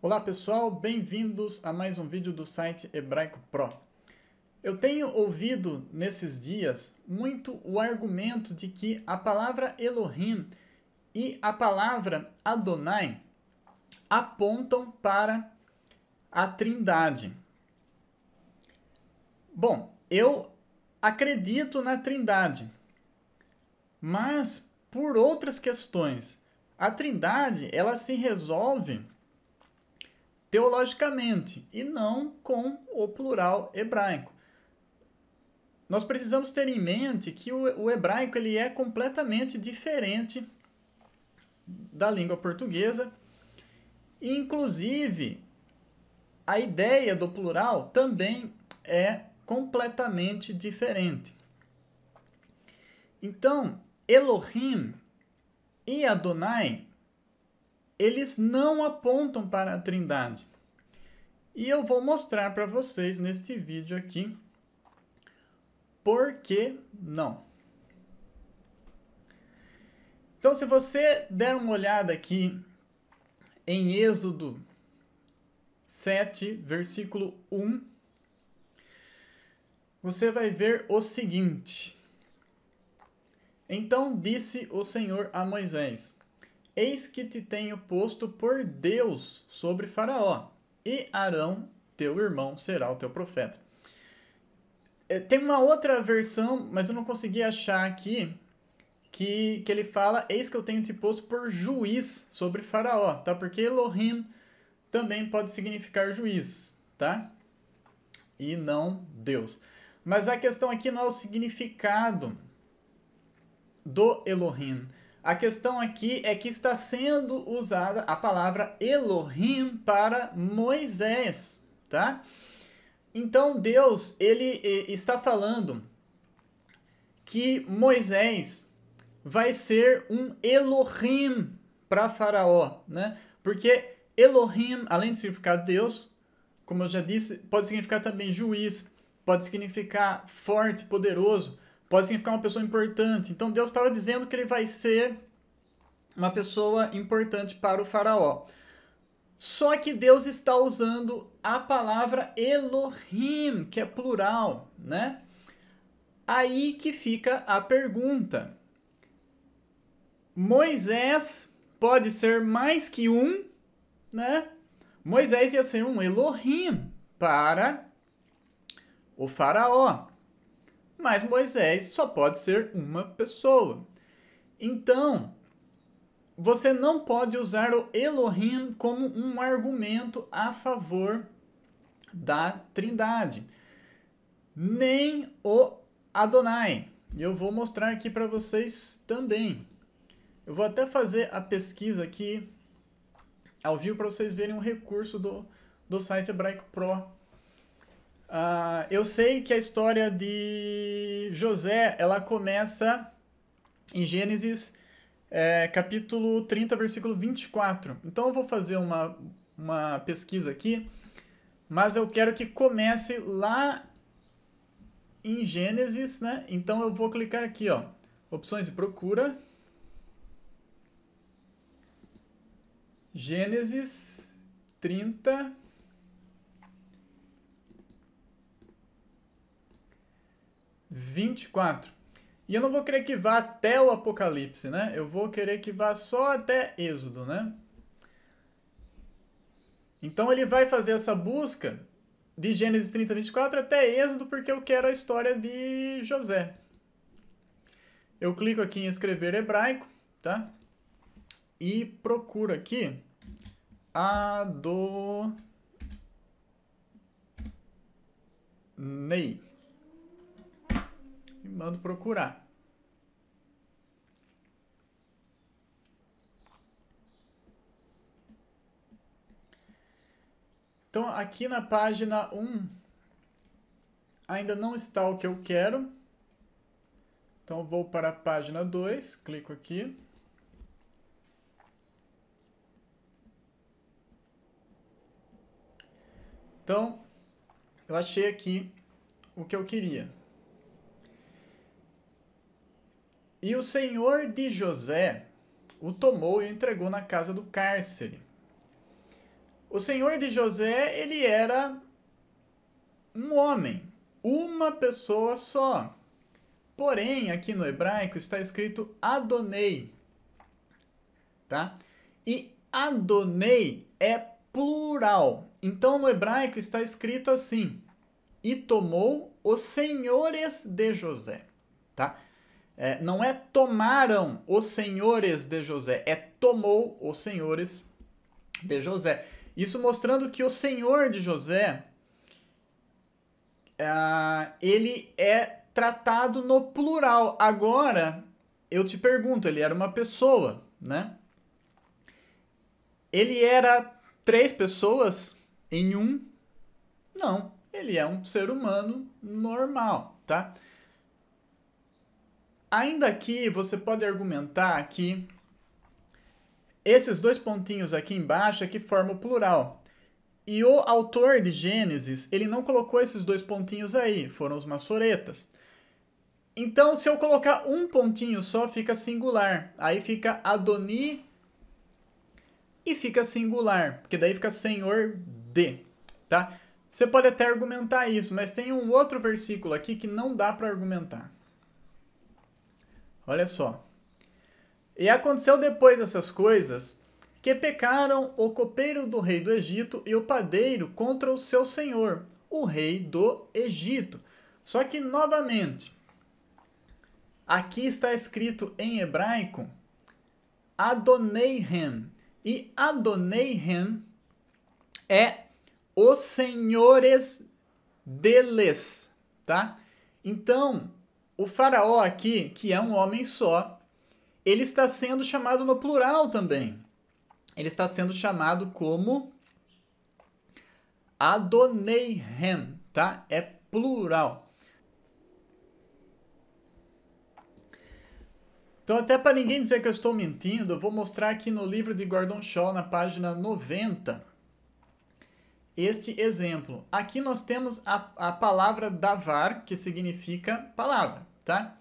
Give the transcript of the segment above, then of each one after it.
Olá pessoal, bem-vindos a mais um vídeo do site Hebraico Pro. Eu tenho ouvido nesses dias muito o argumento de que a palavra Elohim e a palavra Adonai apontam para a Trindade. Bom, eu acredito na Trindade, mas por outras questões. A Trindade, ela se resolve teologicamente e não com o plural hebraico. Nós precisamos ter em mente que o, o hebraico ele é completamente diferente da língua portuguesa. Inclusive, a ideia do plural também é completamente diferente. Então, Elohim e Adonai eles não apontam para a Trindade. E eu vou mostrar para vocês neste vídeo aqui por que não. Então, se você der uma olhada aqui em Êxodo 7, versículo 1, você vai ver o seguinte. Então disse o Senhor a Moisés: Eis que te tenho posto por Deus sobre Faraó, e Arão, teu irmão, será o teu profeta. É, tem uma outra versão, mas eu não consegui achar aqui, que, que ele fala: Eis que eu tenho te posto por juiz sobre Faraó, tá? Porque Elohim também pode significar juiz, tá? E não Deus. Mas a questão aqui não é o significado do Elohim, a questão aqui é que está sendo usada a palavra Elohim para Moisés, tá? Então Deus, ele está falando que Moisés vai ser um Elohim para Faraó, né? Porque Elohim, além de significar Deus, como eu já disse, pode significar também juiz, pode significar forte, poderoso pode significar uma pessoa importante. Então Deus estava dizendo que ele vai ser uma pessoa importante para o faraó. Só que Deus está usando a palavra Elohim, que é plural, né? Aí que fica a pergunta. Moisés pode ser mais que um, né? Moisés ia ser um Elohim para o faraó mas Moisés só pode ser uma pessoa. Então, você não pode usar o Elohim como um argumento a favor da Trindade, nem o Adonai. E eu vou mostrar aqui para vocês também. Eu vou até fazer a pesquisa aqui ao vivo para vocês verem um recurso do, do site Hebraico Pro Uh, eu sei que a história de José ela começa em Gênesis é, capítulo 30, versículo 24. Então eu vou fazer uma, uma pesquisa aqui, mas eu quero que comece lá em Gênesis, né? Então eu vou clicar aqui, ó, opções de procura. Gênesis 30, 24. E eu não vou querer que vá até o Apocalipse, né? Eu vou querer que vá só até Êxodo, né? Então ele vai fazer essa busca de Gênesis 30, 24 até Êxodo, porque eu quero a história de José. Eu clico aqui em escrever hebraico, tá? E procuro aqui Adonai e mando procurar. Então, aqui na página 1, ainda não está o que eu quero. Então, vou para a página 2, clico aqui. Então, eu achei aqui o que eu queria. E o senhor de José o tomou e entregou na casa do cárcere. O senhor de José, ele era um homem, uma pessoa só. Porém, aqui no hebraico está escrito Adonei, tá? E Adonei é plural. Então, no hebraico está escrito assim: E tomou os senhores de José, tá? É, não é tomaram os senhores de José, é tomou os senhores de José. Isso mostrando que o senhor de José uh, ele é tratado no plural. Agora eu te pergunto, ele era uma pessoa, né? Ele era três pessoas em um? Não, ele é um ser humano normal, tá? Ainda aqui você pode argumentar que esses dois pontinhos aqui embaixo é que formam o plural. E o autor de Gênesis, ele não colocou esses dois pontinhos aí, foram os maçoretas. Então, se eu colocar um pontinho só, fica singular. Aí fica Adoni e fica singular, porque daí fica Senhor de, tá? Você pode até argumentar isso, mas tem um outro versículo aqui que não dá para argumentar. Olha só. E aconteceu depois dessas coisas que pecaram o copeiro do rei do Egito e o padeiro contra o seu senhor, o rei do Egito. Só que, novamente, aqui está escrito em hebraico Adoneihem. E Adoneihem é os senhores deles, tá? Então, o faraó aqui, que é um homem só, ele está sendo chamado no plural também. Ele está sendo chamado como Adoneihem, tá? É plural. Então, até para ninguém dizer que eu estou mentindo, eu vou mostrar aqui no livro de Gordon Shaw, na página 90, este exemplo. Aqui nós temos a, a palavra davar, que significa palavra tá?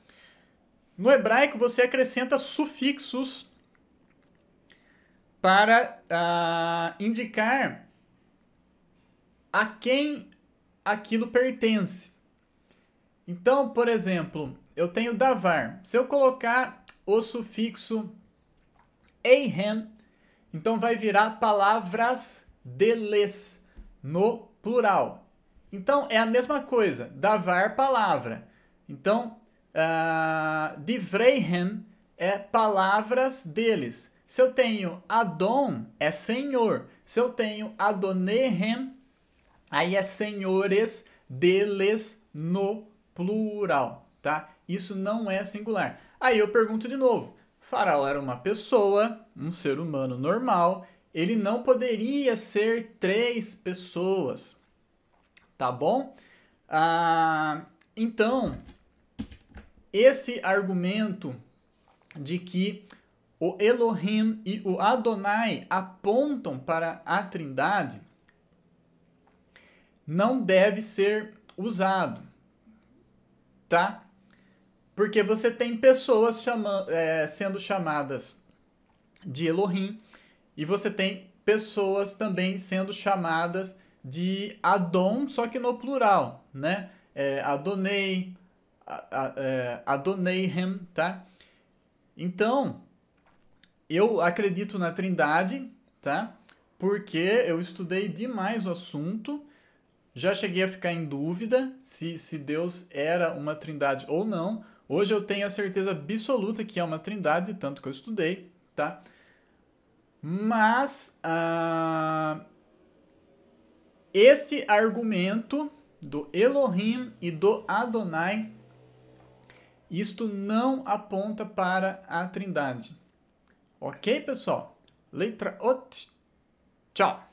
No hebraico você acrescenta sufixos para uh, indicar a quem aquilo pertence. Então, por exemplo, eu tenho davar. Se eu colocar o sufixo eihem, então vai virar palavras deles no plural. Então é a mesma coisa, davar palavra. Então Uh, ah, Divreihem é palavras deles. Se eu tenho Adon, é senhor. Se eu tenho Adonehem, aí é senhores deles no plural, tá? Isso não é singular. Aí eu pergunto de novo. Faraó era uma pessoa, um ser humano normal. Ele não poderia ser três pessoas, tá bom? Ah, então, esse argumento de que o Elohim e o Adonai apontam para a Trindade não deve ser usado, tá? Porque você tem pessoas chama é, sendo chamadas de Elohim e você tem pessoas também sendo chamadas de Adon, só que no plural, né? É, Adonei, é, Adonaihem, tá? Então, eu acredito na Trindade, tá? Porque eu estudei demais o assunto, já cheguei a ficar em dúvida se, se Deus era uma Trindade ou não. Hoje eu tenho a certeza absoluta que é uma Trindade, tanto que eu estudei, tá? Mas uh, este argumento do Elohim e do Adonai isto não aponta para a Trindade. Ok, pessoal? Letra OT. Tchau!